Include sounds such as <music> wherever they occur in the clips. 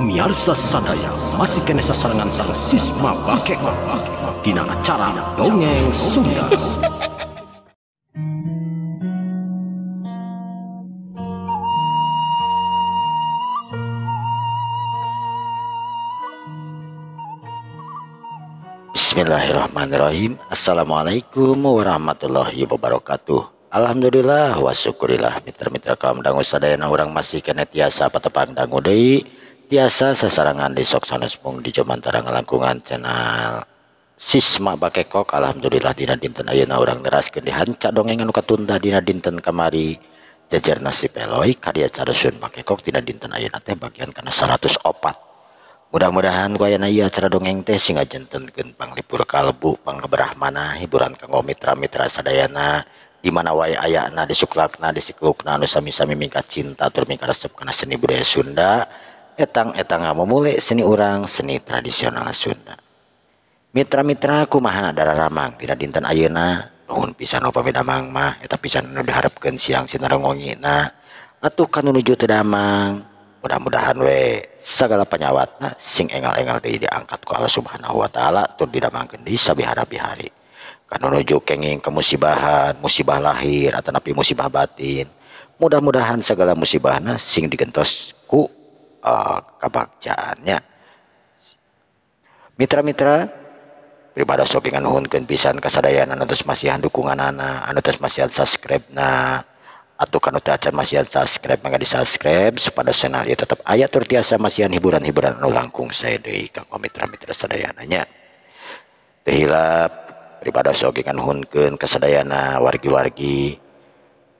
miarsa sadaya masih kena sasarangan sang sisma bakek dina acara dongeng Sunda. Bismillahirrahmanirrahim Assalamualaikum warahmatullahi wabarakatuh Alhamdulillah wasyukurillah mitra-mitra kaum dangu sadayana orang masih kena tiasa patepang dangu deui biasa sasarangan di sok sanespung di Jomantara ngelangkungan channel sisma bakekok Alhamdulillah Dina dinten Ayeuna orang deraskeun cak dongeng anu katunda Dina dinten kamari jajar nasib Eloi karya carasun bakekok Dina dinten Ayeuna teh bagian kana 104 mudah-mudahan ku ayeuna ieu acara dongeng teh sing ngajentenkeun libur kalbu mana hiburan kanggo mitra-mitra sadayana di mana wae ayakna di suklakna di siklukna nu sami-sami mingkat cinta tur mingkat resep kena seni budaya Sunda etang-etang memulai seni urang seni tradisional Sunda mitra-mitra kumaha darah ramang tidak dinten ayeuna nuhun pisan lopa mang mah eta pisan nu diharapkeun siang sinarongongina atuh kan nuju teu damang mudah-mudahan we segala penyawatna sing engal-engal teh diangkat ku Allah Subhanahu wa taala tur didamangkeun di sabihara hari kan nuju kenging ke musibah lahir atau napi musibah batin mudah-mudahan segala musibahna sing digentos ku uh, ah, kebakjaannya mitra-mitra daripada shoppingan hunkan pisan kesadayan anutus masihan dukungan anak anutus masihan subscribe nah atau kan acan masihan subscribe maka di subscribe supaya channel ya tetap ayat tertiasa masihan hiburan-hiburan anu langkung saya doi kang mitra-mitra sadayananya tehilap daripada shoppingan hunkan kesadayana wargi-wargi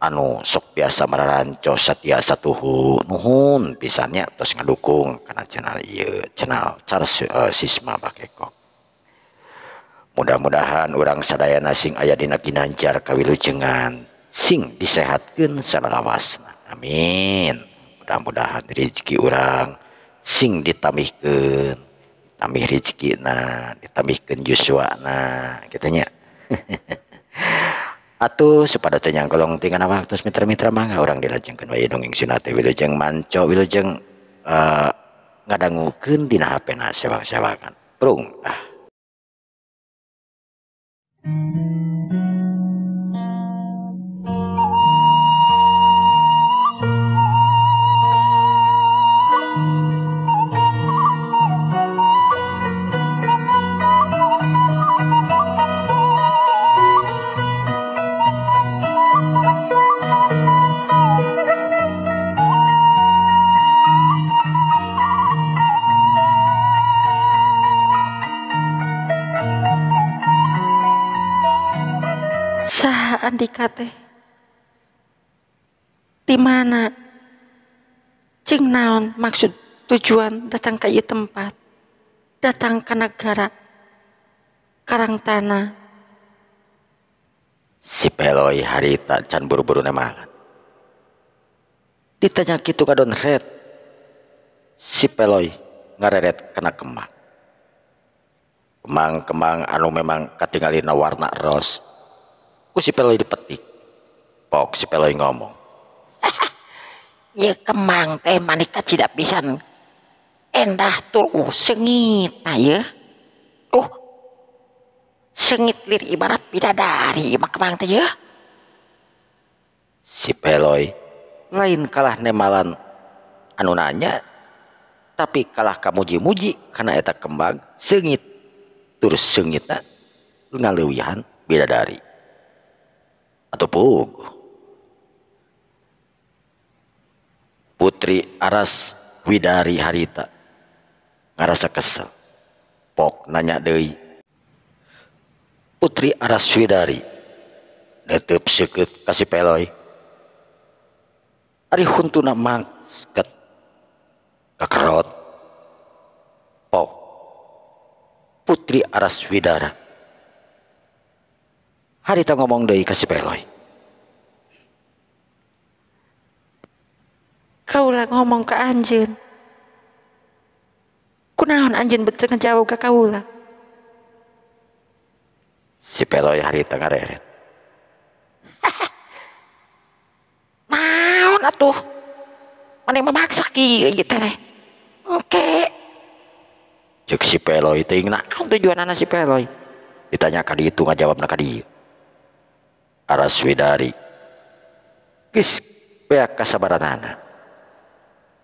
anu sok biasa meraranco setia satuhu nuhun pisannya terus ngedukung karena channel iya channel Charles uh, Sisma Bakekok mudah-mudahan orang sadaya nasing ayah dina kinanjar kawilujengan sing disehatkan secara amin mudah-mudahan rezeki orang sing ditamihkan tambah rezeki nah ditambihkan Joshua nah katanya gitu <laughs> atuh sepada tenyang golong tinggal nama terus mitra-mitra mangga orang dilajengkan wae ya dongeng sinate wilujeng manco wilujeng uh, ngadangukeun dina HP na sewang-sewangan, prung ah mantika teh di mana cing naon maksud tujuan datang ke ieu tempat datang ke negara karang tanah si peloi hari tak can buru-buru nemalan ditanya gitu kadon red si peloi ngareret kena kemang kemang kemang anu memang katingalina warna rose ku si peloi dipetik pok si peloi ngomong <laughs> ya kemang teh manika tidak bisa endah tur oh, sengit nah ya tuh sengit lir ibarat bidadari mak kemang teh ya si peloi lain kalah nemalan anu nanya tapi kalah kamuji-muji karena eta kembang sengit tur nah ngaleuwihan bidadari atau Pug. Putri Aras Widari Harita ngerasa kesel. Pok nanya deui. Putri Aras Widari netep sekut kasih peloy. Ari huntuna mangket kakerot. Pok Putri Aras Widara. Harita ngomong deui kasih peloy. Kau lah ngomong ke anjin kunaon anjin betul ngejawab ke kau lah? si peloy hari tengah reret <laughs> naon atuh mana memaksa ki gitu teh oke cek si peloy ingin naon tujuan anak si peloy ditanya kadi itu nggak jawab kadi aras widari kis beak kasabaran anak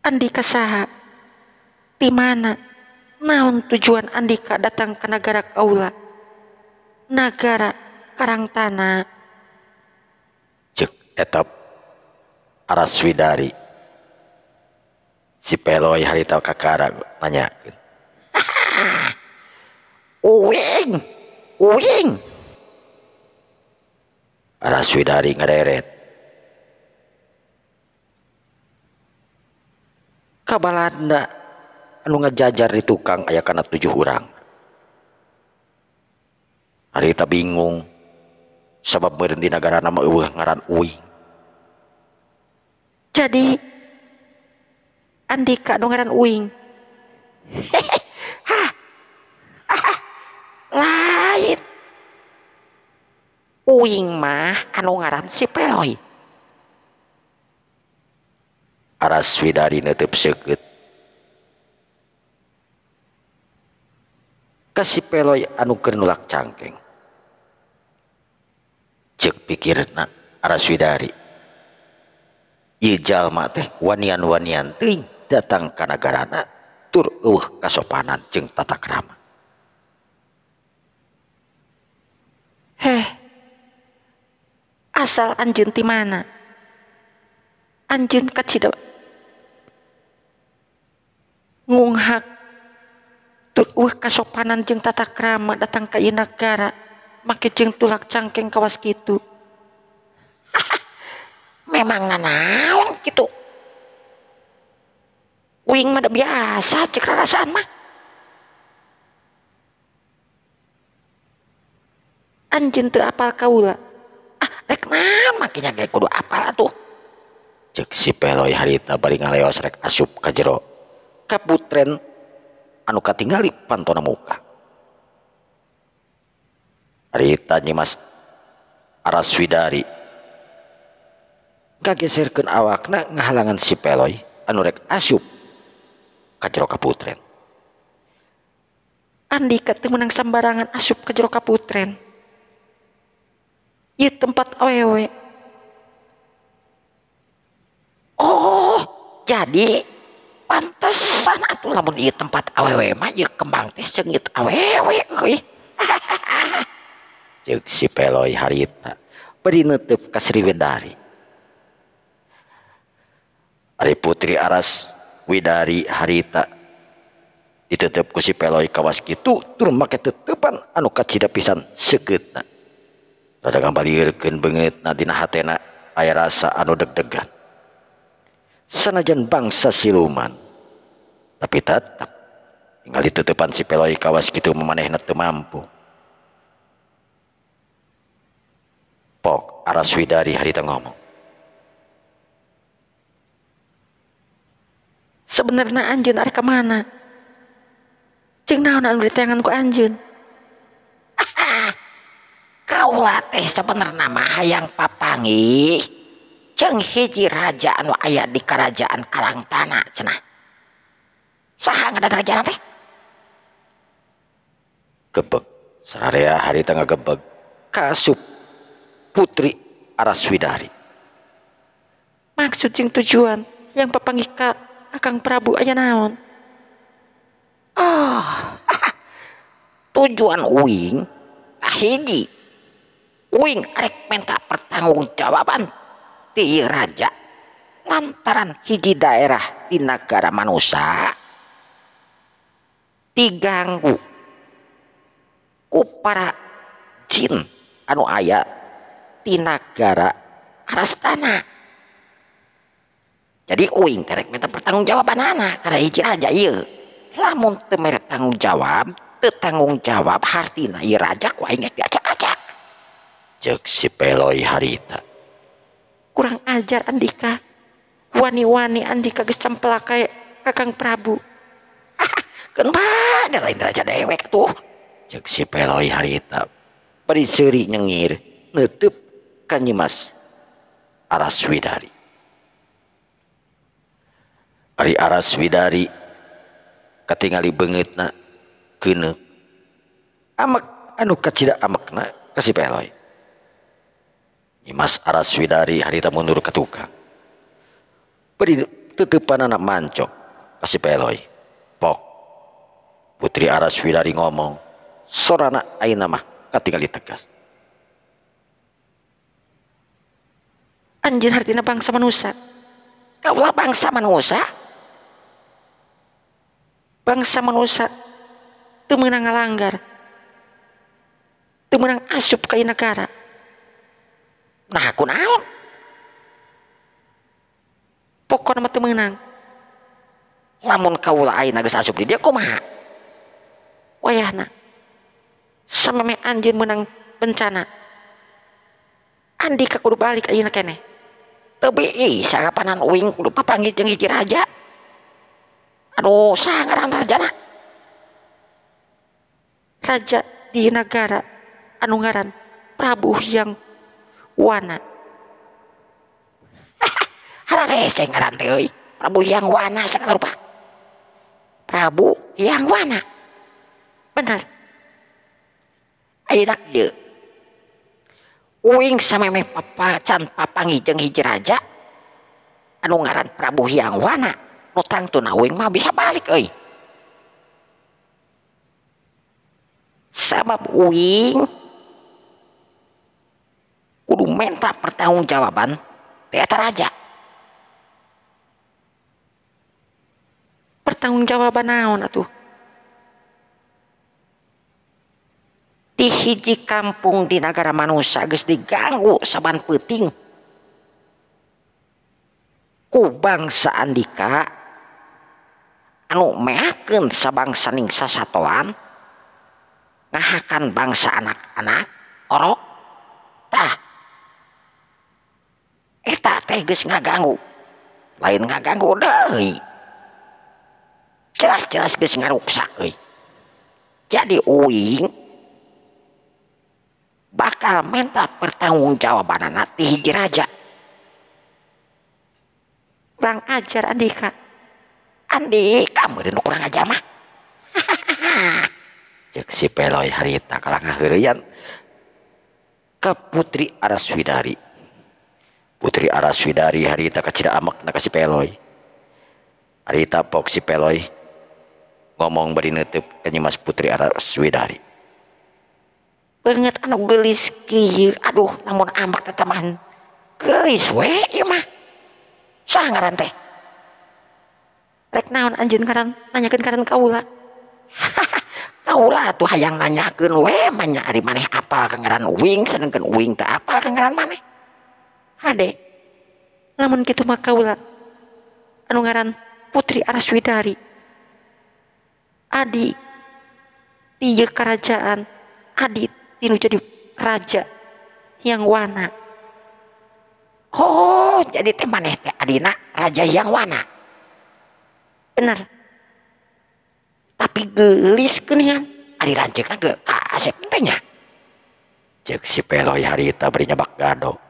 And sah dimana mau tujuan Andika datang ke negara Allah negara Karanganaari sipelo hari ta raswidari ngederet balanda anu ngajajar di tukang ayaah karenajuh hurang Ririta bingung sobab berhenti negara nama Ibu ngaran U jadi Andika doran U <laughs> <laughs> mah anu ngaran sipelohi ari Hai kasih pelo anuge cangkeng ce pikirari datanggara tur kasopananng tata hai he Hai asal Anjunti mana Hai Anjun kecildo ngunghak wah uh, kasopanan jeng tata krama datang ke inagara maka jeng tulak cangkeng kawas gitu <laughs> memang nanawang gitu wing mada biasa cek rasaan mah anjin tuh apal kaula ah rek nama kayaknya kayak kudu apal tuh cek si peloy harita bari ngaleos rek asup kajero kaputren anu katingali pantona muka Rita Nyimas Araswidari kagesirkan awakna ngahalangan si Peloy anu rek asyup ka kaputren Andika teu nang sambarangan asup ka jero kaputren Ieu tempat awewe Oh, jadi pantesan atuh lamun di tempat awewe mah ya kembang teh cengit awewe kuy cek <laughs> si Peloy harita beri nutup ke Sri Widari. Ari putri aras Widari harita ditutup ku si Peloy kawas gitu tur make tetepan anu kacida pisan segeutna. Rada gambalieurkeun beungeutna nadina hatena ayah rasa anu deg-degan senajan bangsa siluman tapi tetap tinggal ditutupan si peloi kawas gitu memaneh netu mampu pok araswidari tengah ngomong sebenarnya anjun ada kemana cing naon anu tanganku anjun lah <laughs> teh sebenarnya mah yang papangi ceng hiji raja anu ayah di kerajaan Karang Tanah cenah. Saha ada raja teh? Gebeg. Sararea hari tengah gebeg. Kasup putri Araswidari. Maksud cing tujuan yang papangika ka Akang Prabu aya naon? Oh, <laughs> tujuan uing hiji uing arek menta pertanggung jawaban Raraja lantaran hijji daerah Tinagara manosa diganggu ku para Jin anu ayaah Tinagaratana Hai jadi u pertanggung jawab anak karenaraja la temmer tanggung jawab tetanggung jawabhatijakksipeloi Harta ajar Andika wani-wani Andika ges pela kak Praburaja <laughs> dewe tuh hari nutupnyi a swiari hari ararah swiariali banget na anuka amakna kasih peloi Mas Araswidari harita mundur ke tukang. Beri tetepan anak mancok. Kasih peloi. Pok. Putri Araswidari ngomong. Sorana aina mah. Katingali tegas. Anjir hartina bangsa manusia. Kaulah bangsa manusia. Bangsa manusia. Temenang itu menang asup ke negara Nah, aku naon? Pokoknya mati menang. Lamun lah ayeuna geus asup di dia kumaha? Wayahna. Sama me anjir menang bencana. Andi ka kudu balik nak kene. Tapi ih sarapanan uing kudu papanggil jeng hiji raja. Aduh, sangaran rajana. Raja di negara anungaran Prabu yang punya Hai ha nga Prabu yang Wana Hai Prabu yang Wa Hai Hai winging sama papa can papa ngijeng hijraja anu ngaran Prabu Hyang Wanaang tun na bisa balik Hai sabab winging kudu minta pertanggungjawaban eta raja pertanggungjawaban naon atuh di hiji kampung di negara manusia geus diganggu saban peuting. ku bangsa andika anu meakeun sabangsa ningsa satuan ngahakan bangsa anak-anak orok tah eta eh, teh geus ngaganggu lain ngaganggu deui jelas-jelas geus ngaruksak euy jadi uing bakal minta pertanggungjawaban nanti hiji raja kurang ajar Andika Andika meureun kurang ajar mah cek <laughs> si peloy harita kalangah ngaheureun ke Putri Araswidari putri Araswidari harita kacida amak na kasih peloy harita pok si peloy ngomong beri nutup kenyimas kan putri Araswidari banget anu gelis aduh namun amak tetaman gelis we ieu iya mah sangaran teh rek naon anjeun karan nanyakeun karan kaula <laughs> kaula tuh hayang nanyakeun weh manya ari maneh apal kangaran wing senengkan wing teh apal kengeran maneh Hade, namun gitu maka ulah anungaran Putri Araswidari, Adi, tiga kerajaan, Adi tinu jadi raja yang wana. Oh, jadi teman eh teh Adina raja yang wana. Benar. Tapi gelis kenian Adi rancikna ke kasep ah, teh nya. Cek si peloy harita nyebak gadoh.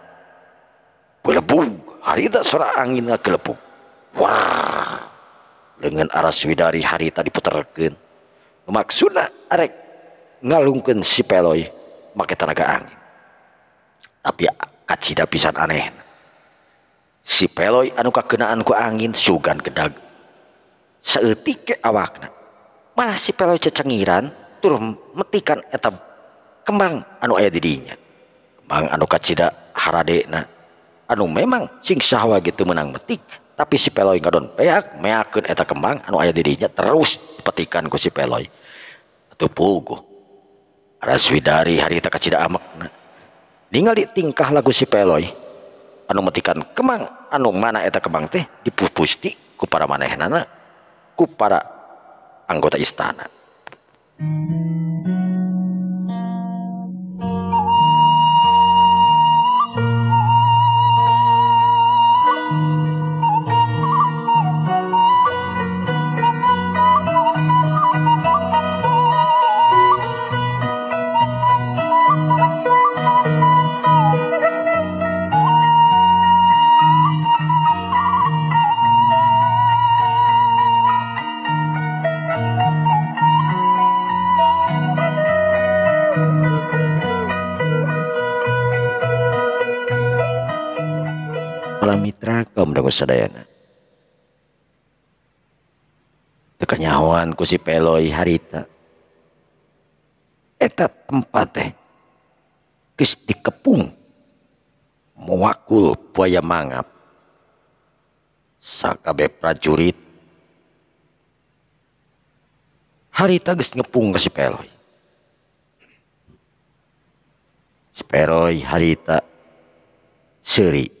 hari anginle dengan arah swiari hari tadiputerken memaksud arerek ngalungken sipeloi make tanaga angin tapi kacita pisan aneh sipelo anuukakenaanku angin suganked ke awakna malah siocengiran turunmetikan etam kembang anu aya didinya kembang an kacitaharana memang singsyaah gitu menang metik tapi si pelooi goddon peak meakun eta kembang anu ayaah dirinya terus petikanku si pelooi ataupulgu raswidari haritacita amakna tinggal di tingkah lagu si pelooi anumatikikan kemang anuk mana eta kembang teh dipupusstiku para maneh nana ku para anggota istana punya Hai tenyauan kusi peloi harita Hai tempat detik kepung mekul puaya mangap HaiskabB prajurit Hai harita guys ngepung ke Hai Speroi harita seri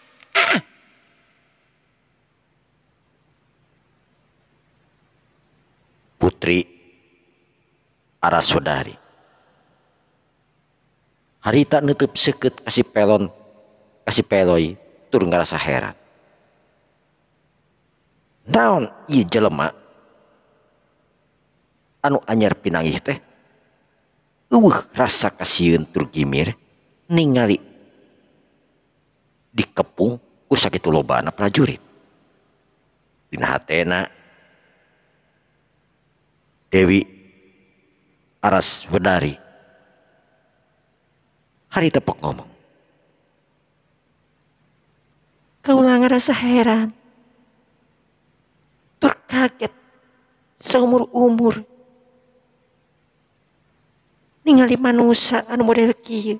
Hai putri Hai Arasudari Hai hari tak nutup seku kasih peloon kasih peloloi turungal rasa heran Hai daun y jelemak Hai anu anyar pinangih teh uh rasa kasihun Turkgiir ningali dikepung ku sakitu anak prajurit dina hatena Dewi Aras Wedari hari tepuk ngomong kau ngerasa heran terkaget seumur umur ningali manusia anu model kieu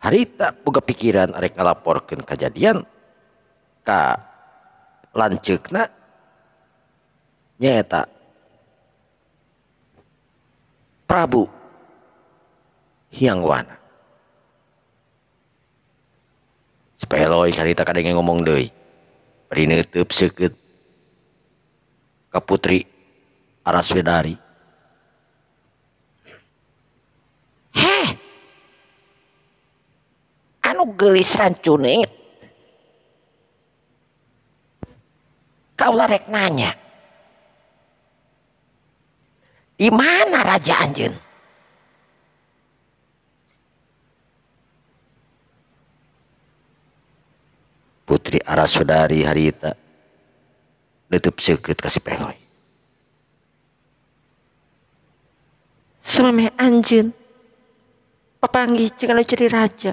harita buka pikiran arek ngalaporkan kejadian ka lancekna nyata Prabu Hyang Wana Speloy cerita kadang ngomong deh Beri nutup seket ke putri Araswedari anu gelis rancune kaulah rek nanya di mana raja Anjun? putri arah harita letup seukeut kasih peloy semameh anjeun papanggih jeung anu jadi raja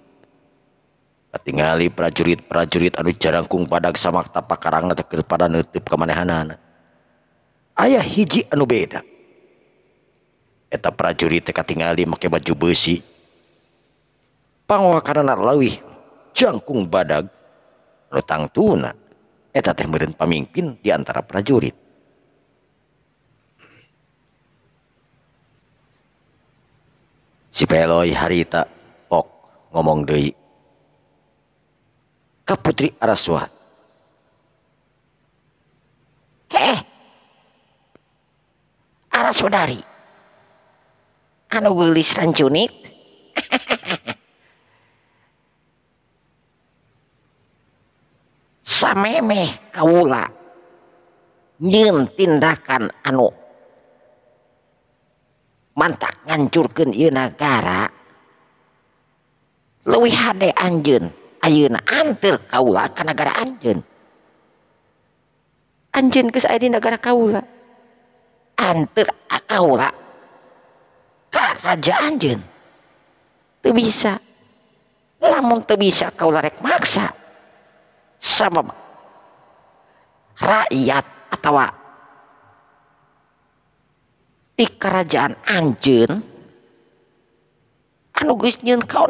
tinggal prajurit prajurit Aduh jarangkung pada samaangan kepada nutup kemana ayaah hiji anu beda prajurit tinggal make bajuwi jakung badang tunaeta pemimpin diantara prajurit si harita ngomong Dei putri hai eh, Hai aari Hai anuge guliscun Hai <laughs> sameme kaula tindakan anu Hai mantap ngancurkan negara Hai luwih H anjun An Kaula ke negara Anjun Anjun ke saya di negara Kaulaja bisa namun bisa kaumaksa sama rakyat atau Hai di kerajaan Anjun anuge kau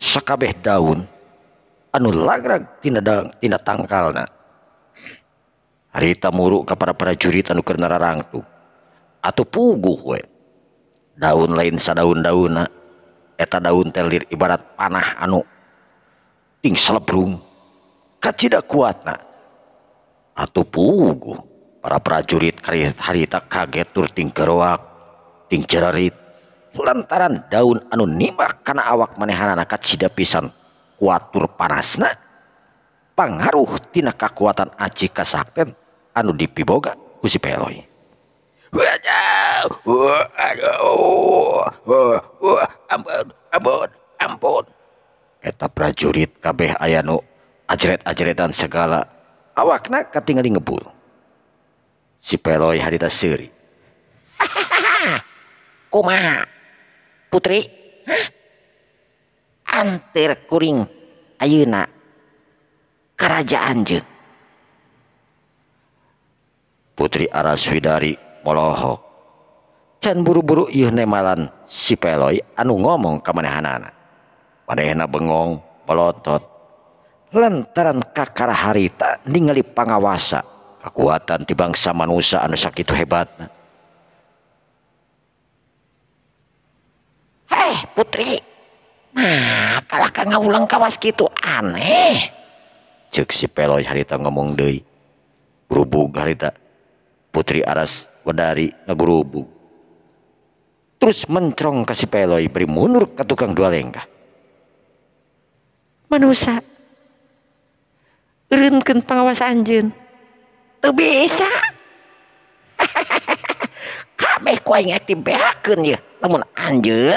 sekabeh daun anu lag hari muruk kepada prajurit anu keara Rangtu atau pu daun lain sad daun-dauna eta dauntelir ibarat panah anu kuat atau pugu para prajurit harita kagettur kewak cerahrita punya lantaran daunanu nimar karena awak meneahan naaka sida pisan wattur parasna penggaruhtina kekuatan aji Kasakten anu dipibogapun prajurit kabeh ayanu aajrit-ajretan segala awakna tinggal ngebun sioi harii <laughs> ha komha Putri Hai anterkuring ayuna kerajaan Hai putri Araswidari moloho can buru-buruihlan sipelo anu ngomong kemenhanak padaak bengong meotot lentaran kakara haritaninglippangawasa kekuatan di bangsaman Nusa anu sakit hebatnah eh putri. Nah, kalah ka ngaulang kawas gitu aneh. Cek si peloy harita ngomong deui. Grubug harita. Putri aras wadari ngagurubug. Terus mencrong ke si peloy beri mundur ke tukang dua lenggah. Manusia. Erenken pengawas anjir. Tuh bisa. <laughs> Kabeh kuaing aktif ya. Namun anjir.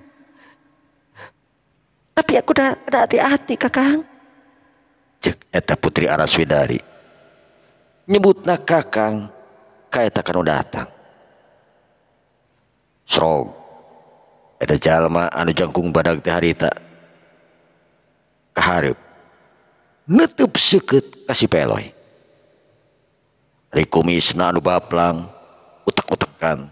aku hati-hati kakakta putriswiari nyebutna kakang kayak takakan datang anukung bad hari kehar ngeup kasih pelo dikumis balang utak-takkan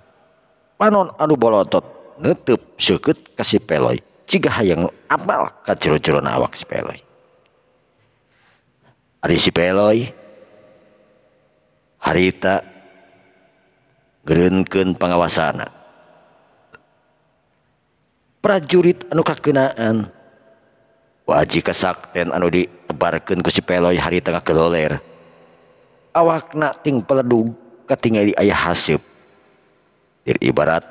manon anu bolotot ngetup suku kasih peloi jika hayang harita pengawasana prajurit anu kakenaan wajib kesakten anu dibarkenku sipel hari kedoler awak na peledung di ayah hasib ibarat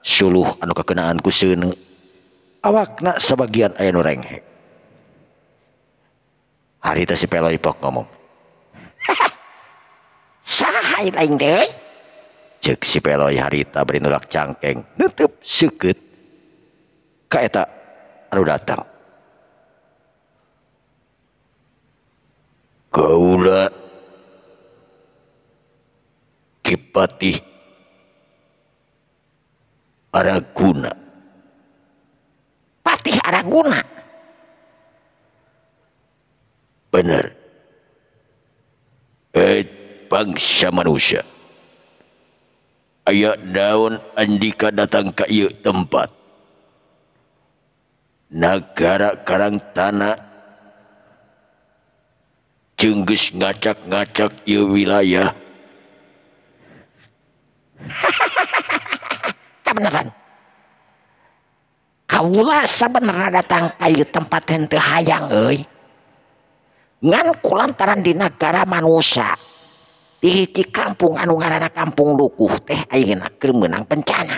suuh anu kekenaanku seneng Awak nak sebagian ayah nu hari itu si peloipok ngomong Sahai lain deh. cek si peloi harita beri nurak cangkeng nutup seket ka tak anu datang Gaula kipati araguna Hai bener Hai eh, pe bangsa manusia Hai yo daun Andika datang kayak yuk tempat Hai negara Karang tanah Hai jenggge ngacak-ngacak y wilayah ha <laughs> taklan datang kayut tempatangku lantaran di negara manosa di kampung anu Kaung Luku teh menang bencana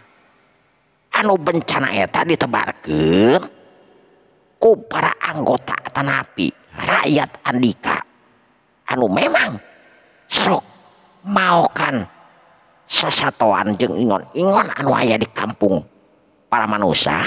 anu bencana ya tadi tebaku para anggota napi raat Andika anu memang mau kan sosatuan ingon-ingon anu di kampung para manosa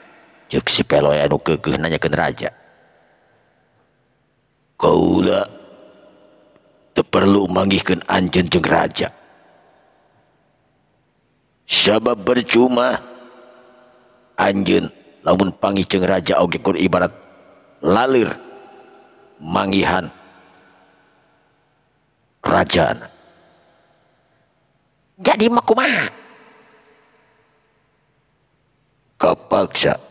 Jek si peloy anu kekeh nanya ke raja kaula teu perlu manggihkeun anjeun jeung raja sabab bercuma anjeun lamun panggih jeung raja oge kur ibarat lalir mangihan raja jadi makumaha kapaksa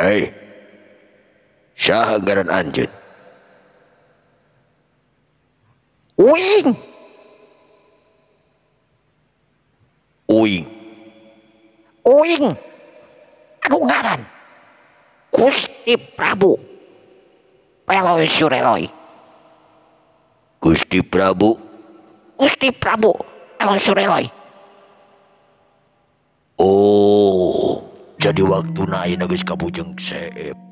punya Hai syaha garn lanjutj Hai Hai U Gusti Prabu Su Hai Gusti Prabu Gusti Prabu Sui hai Oh jadi waktu naai Nagus Kapujeng sepo